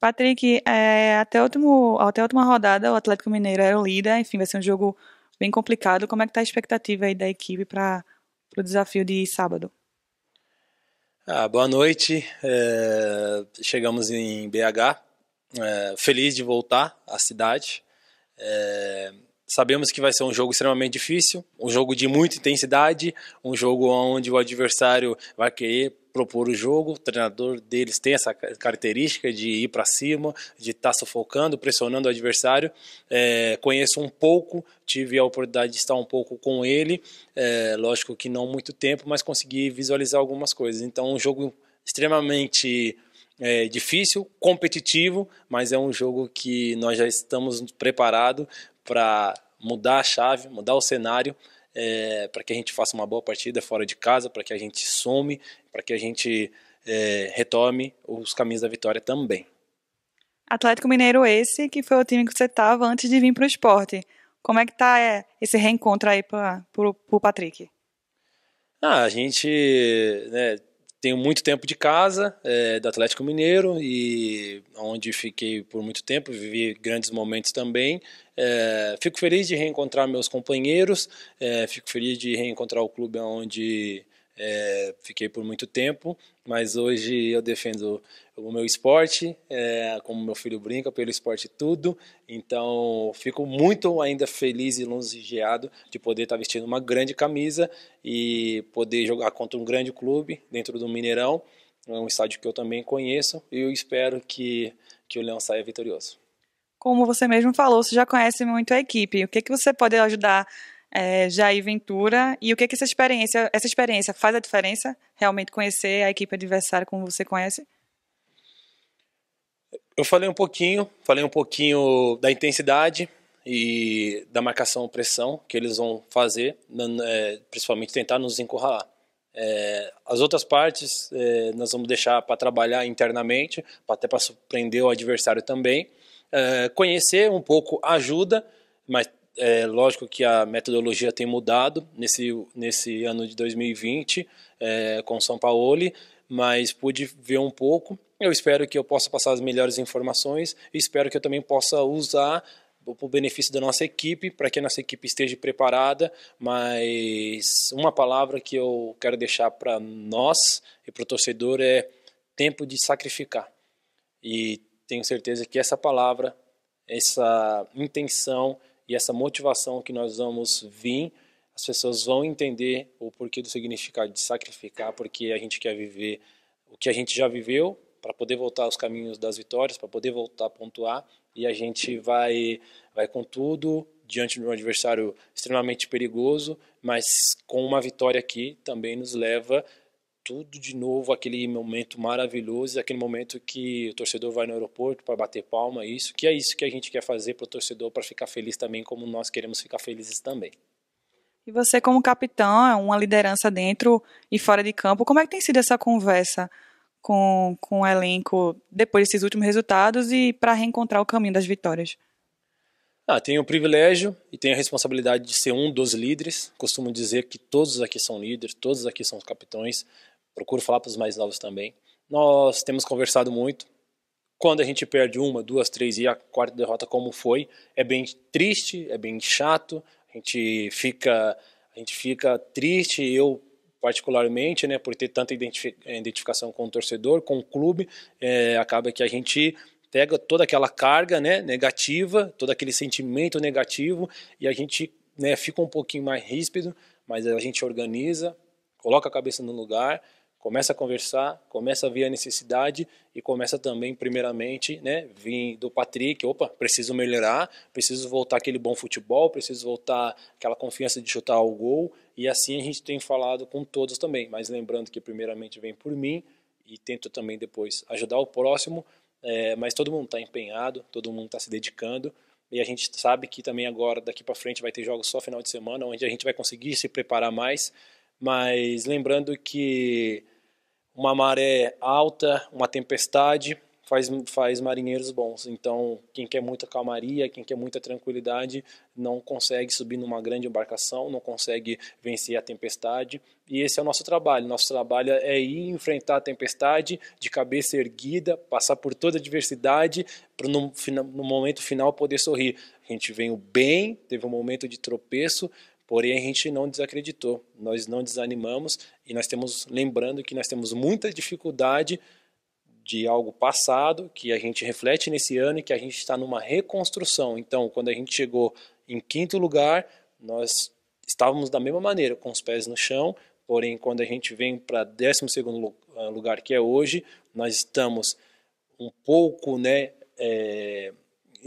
Patrick, é, até, último, até a última rodada o Atlético Mineiro era o líder, enfim, vai ser um jogo bem complicado. Como é que está a expectativa aí da equipe para o desafio de sábado? Ah, boa noite, é, chegamos em BH, é, feliz de voltar à cidade. É, sabemos que vai ser um jogo extremamente difícil, um jogo de muita intensidade, um jogo onde o adversário vai querer propor o jogo, o treinador deles tem essa característica de ir para cima, de estar tá sufocando, pressionando o adversário. É, conheço um pouco, tive a oportunidade de estar um pouco com ele, é, lógico que não muito tempo, mas consegui visualizar algumas coisas. Então, um jogo extremamente é difícil, competitivo, mas é um jogo que nós já estamos preparados para mudar a chave, mudar o cenário é, para que a gente faça uma boa partida fora de casa, para que a gente some, para que a gente é, retome os caminhos da vitória também. Atlético Mineiro esse, que foi o time que você estava antes de vir para o esporte. Como é que está é, esse reencontro aí para o Patrick? Ah, a gente né, tenho muito tempo de casa, é, do Atlético Mineiro, e onde fiquei por muito tempo, vivi grandes momentos também. É, fico feliz de reencontrar meus companheiros, é, fico feliz de reencontrar o clube onde é, fiquei por muito tempo, mas hoje eu defendo o meu esporte, é, como meu filho brinca, pelo esporte tudo. Então, fico muito ainda feliz e lisonjeado de poder estar vestindo uma grande camisa e poder jogar contra um grande clube dentro do Mineirão, é um estádio que eu também conheço, e eu espero que, que o Leão saia vitorioso. Como você mesmo falou, você já conhece muito a equipe. O que, que você pode ajudar é, Jair Ventura e o que, é que essa experiência, essa experiência faz a diferença? Realmente conhecer a equipe adversária como você conhece? Eu falei um pouquinho, falei um pouquinho da intensidade e da marcação pressão que eles vão fazer, é, principalmente tentar nos encurralar. É, as outras partes é, nós vamos deixar para trabalhar internamente, até para surpreender o adversário também. É, conhecer um pouco ajuda, mas é lógico que a metodologia tem mudado nesse, nesse ano de 2020 é, com São Paulo, mas pude ver um pouco. Eu espero que eu possa passar as melhores informações e espero que eu também possa usar para o benefício da nossa equipe, para que a nossa equipe esteja preparada, mas uma palavra que eu quero deixar para nós e para o torcedor é tempo de sacrificar. E tenho certeza que essa palavra, essa intenção e essa motivação que nós vamos vir, as pessoas vão entender o porquê do significado de sacrificar, porque a gente quer viver o que a gente já viveu para poder voltar aos caminhos das vitórias, para poder voltar a pontuar e a gente vai vai com tudo diante de um adversário extremamente perigoso, mas com uma vitória aqui também nos leva tudo de novo, aquele momento maravilhoso, aquele momento que o torcedor vai no aeroporto para bater palma, isso, que é isso que a gente quer fazer para o torcedor para ficar feliz também, como nós queremos ficar felizes também. E você, como capitão, é uma liderança dentro e fora de campo, como é que tem sido essa conversa com, com o elenco depois desses últimos resultados e para reencontrar o caminho das vitórias? Ah, tenho o privilégio e tenho a responsabilidade de ser um dos líderes. Costumo dizer que todos aqui são líderes, todos aqui são capitães, procuro falar para os mais novos também. Nós temos conversado muito. Quando a gente perde uma, duas, três e a quarta derrota como foi, é bem triste, é bem chato. A gente fica, a gente fica triste. Eu particularmente, né, por ter tanta eh, identificação com o torcedor, com o clube, é, acaba que a gente pega toda aquela carga, né, negativa, todo aquele sentimento negativo e a gente, né, fica um pouquinho mais ríspido, mas a gente organiza, coloca a cabeça no lugar Começa a conversar, começa a ver a necessidade e começa também, primeiramente, né, vir do Patrick, opa, preciso melhorar, preciso voltar aquele bom futebol, preciso voltar aquela confiança de chutar o gol e assim a gente tem falado com todos também. Mas lembrando que primeiramente vem por mim e tento também depois ajudar o próximo, é, mas todo mundo está empenhado, todo mundo está se dedicando e a gente sabe que também agora daqui para frente vai ter jogos só final de semana, onde a gente vai conseguir se preparar mais mas lembrando que uma maré alta, uma tempestade, faz, faz marinheiros bons. Então, quem quer muita calmaria, quem quer muita tranquilidade, não consegue subir numa grande embarcação, não consegue vencer a tempestade. E esse é o nosso trabalho. Nosso trabalho é ir enfrentar a tempestade de cabeça erguida, passar por toda a diversidade, para no, no momento final poder sorrir. A gente veio bem, teve um momento de tropeço, Porém, a gente não desacreditou, nós não desanimamos e nós temos, lembrando que nós temos muita dificuldade de algo passado que a gente reflete nesse ano e que a gente está numa reconstrução. Então, quando a gente chegou em quinto lugar, nós estávamos da mesma maneira, com os pés no chão, porém, quando a gente vem para 12 ah, lugar, que é hoje, nós estamos um pouco né, é,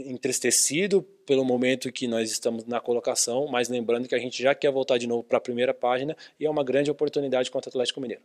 entristecido pelo momento que nós estamos na colocação, mas lembrando que a gente já quer voltar de novo para a primeira página e é uma grande oportunidade contra o Atlético Mineiro.